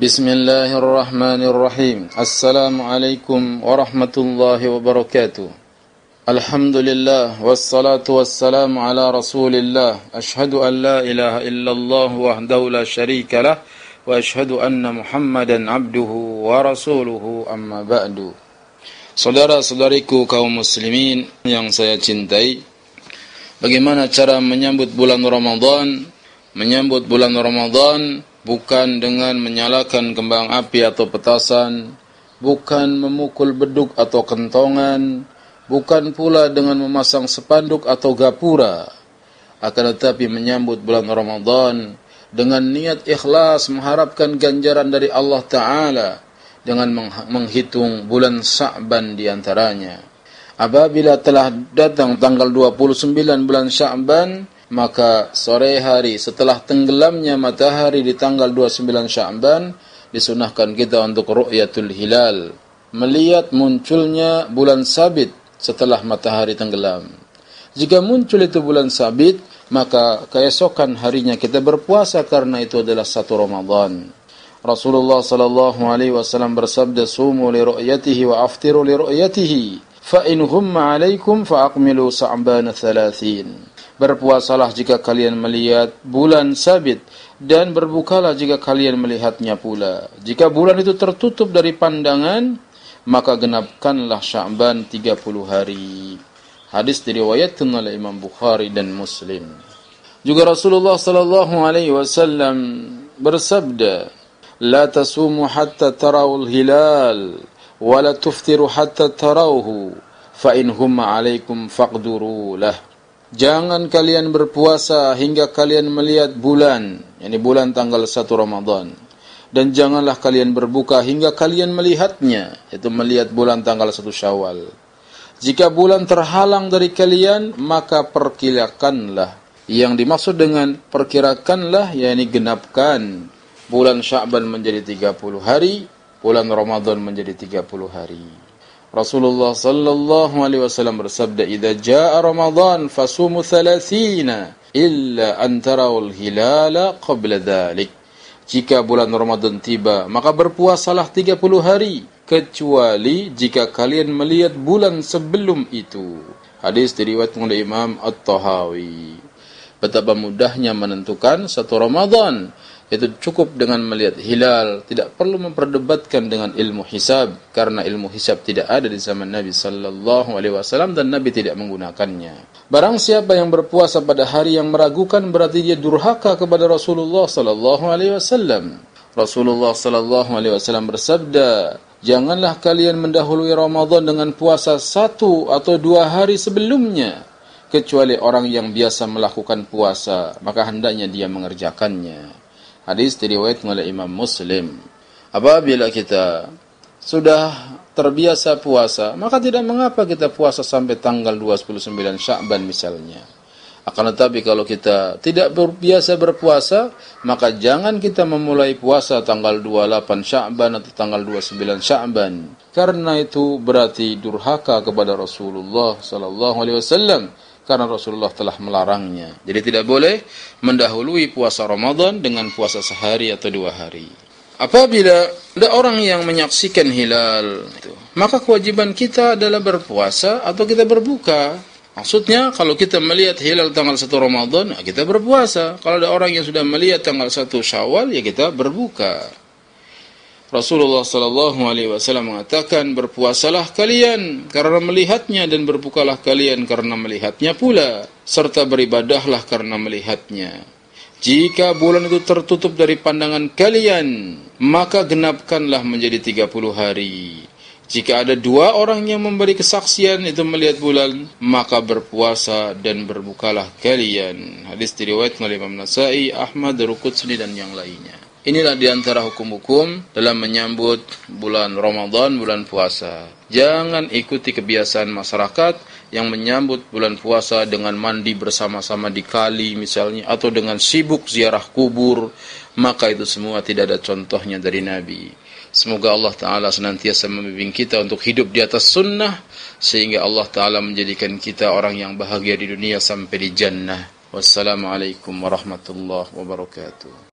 بسم الله الرحمن الرحيم السلام عليكم ورحمة الله وبركاته الحمد لله والصلاة والسلام على رسول الله أشهد أن لا إله إلا الله وحده لا شريك له وأشهد أن محمدا عبده ورسوله أما بعد صدر صدركم كوم مسلمين yang saya cintai bagaimana cara menyambut bulan Ramadan menyambut bulan Ramadan bukan dengan menyalakan kembang api atau petasan, bukan memukul beduk atau kentongan, bukan pula dengan memasang sepanduk atau gapura, akan tetapi menyambut bulan Ramadan dengan niat ikhlas mengharapkan ganjaran dari Allah Ta'ala dengan menghitung bulan Sa'ban di antaranya. Apabila telah datang tanggal 29 bulan Sya'ban, maka sore hari setelah tenggelamnya matahari di tanggal 29 Syamban disunahkan kita untuk ru'yatul hilal melihat munculnya bulan sabit setelah matahari tenggelam jika muncul itu bulan sabit maka keesokan harinya kita berpuasa karena itu adalah satu Ramadan Rasulullah sallallahu alaihi wasallam bersabda sumu li ru'yatihi wa aftiru li ru'yatihi fa in humma alaikum fa aqmilu sa'ban 30 berpuasalah jika kalian melihat bulan sabit dan berbukalah jika kalian melihatnya pula. Jika bulan itu tertutup dari pandangan, maka genapkanlah Syaban 30 hari. Hadis diriwayatkan oleh Imam Bukhari dan Muslim. Juga Rasulullah sallallahu alaihi wasallam bersabda, "La tasumu hatta tarawul hilal wa la tuftiru hatta tarawhu fa in humma alaikum faqduru lah." Jangan kalian berpuasa hingga kalian melihat bulan, yakni bulan tanggal 1 Ramadhan. Dan janganlah kalian berbuka hingga kalian melihatnya, iaitu melihat bulan tanggal 1 Syawal. Jika bulan terhalang dari kalian, maka perkirakanlah. Yang dimaksud dengan perkirakanlah, yakni genapkan bulan Syaban menjadi 30 hari, bulan Ramadhan menjadi 30 hari. Rasulullah sallallahu alaihi wasallam bersabda idza jaa Ramadhan, fasumu 30 illa an tarawul hilala qabla dhalik jika bulan ramadan tiba maka berpuasalah 30 hari kecuali jika kalian melihat bulan sebelum itu hadis diriwayatkan oleh imam at-tahawi betapa mudahnya menentukan satu Ramadan itu cukup dengan melihat hilal tidak perlu memperdebatkan dengan ilmu hisab karena ilmu hisab tidak ada di zaman Nabi sallallahu alaihi wasallam dan Nabi tidak menggunakannya barang siapa yang berpuasa pada hari yang meragukan berarti dia durhaka kepada Rasulullah sallallahu alaihi wasallam Rasulullah sallallahu alaihi wasallam bersabda Janganlah kalian mendahului Ramadan dengan puasa satu atau dua hari sebelumnya kecuali orang yang biasa melakukan puasa, maka hendaknya dia mengerjakannya. Hadis diriwayatkan oleh Imam Muslim. Apabila kita sudah terbiasa puasa, maka tidak mengapa kita puasa sampai tanggal 29 Sya'ban misalnya. Akan tetapi kalau kita tidak biasa berpuasa, maka jangan kita memulai puasa tanggal 28 Sya'ban atau tanggal 29 Sya'ban. Karena itu berarti durhaka kepada Rasulullah sallallahu alaihi wasallam karena Rasulullah telah melarangnya. Jadi tidak boleh mendahului puasa Ramadan dengan puasa sehari atau dua hari. Apabila ada orang yang menyaksikan hilal, itu, maka kewajiban kita adalah berpuasa atau kita berbuka. Maksudnya kalau kita melihat hilal tanggal 1 Ramadan, ya kita berpuasa. Kalau ada orang yang sudah melihat tanggal 1 Syawal, ya kita berbuka. Rasulullah sallallahu alaihi wasallam mengatakan berpuasalah kalian karena melihatnya dan berbukalah kalian karena melihatnya pula serta beribadahlah karena melihatnya. Jika bulan itu tertutup dari pandangan kalian, maka genapkanlah menjadi 30 hari. Jika ada dua orang yang memberi kesaksian itu melihat bulan, maka berpuasa dan berbukalah kalian. Hadis diriwayatkan oleh Imam Nasai, Ahmad, Rukut, Sunni, dan yang lainnya. Inilah di antara hukum-hukum dalam menyambut bulan Ramadan, bulan puasa. Jangan ikuti kebiasaan masyarakat yang menyambut bulan puasa dengan mandi bersama-sama di kali misalnya atau dengan sibuk ziarah kubur, maka itu semua tidak ada contohnya dari Nabi. Semoga Allah Ta'ala senantiasa membimbing kita untuk hidup di atas sunnah sehingga Allah Ta'ala menjadikan kita orang yang bahagia di dunia sampai di jannah. Wassalamualaikum warahmatullahi wabarakatuh.